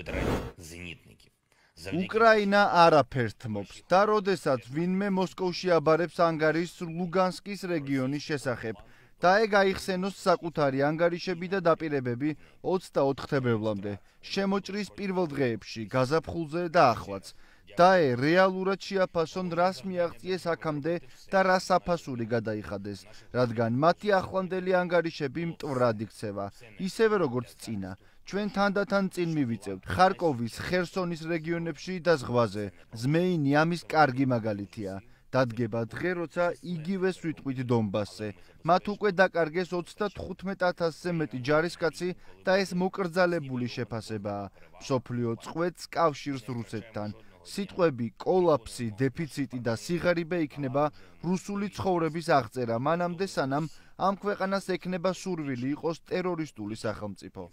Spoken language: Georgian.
უკვეთრად ზენიტნიკი. უკრაინა არაფერს თმობს და როდესაც ვინმე მოსკოვში აბარებს ანგარიშს ლუგანსკის რეგიონის შესახებ და ეგ აიხსენოს საკუთარი ანგარიშები და დაპირებები 24 თებერვლამდე შემოჭრის პირველ დღეებში გაზაფხულზე და ახლაც და ე რეალურად შეაფასონ რას მიაღწიეს აქამდე და რა საფასური გადაიხადეს, რადგან მათი ახლანდელი ანგარიშები მტვრად იქცევა, ისევე როგორც წინა. ჩვენ თანდათან წინ მივიწევთ ხარკოვის, ხერსონის რეგიონებში და ზღვაზე. ზმეინი ამის კარგი მაგალითია. დადგება დღე, როცა იგივე სიტყვით დონბასზე. მათ უკვე დაკარგეს 35000-ზე მეტი ჯარისკაცი და ეს მოკრძალებული შეფასებაა. სოფლიო წყვეთს კავშირს რუსეთთან. სიტყვები კოლაფსი, დეფიციტი და სიღარიბე იქნება რუსული ცხოვრების აღწერა მანამდე სანამ ამ ქვეყანას ექნება სურვილი იყოს ტერორისტული სახელმწიფო.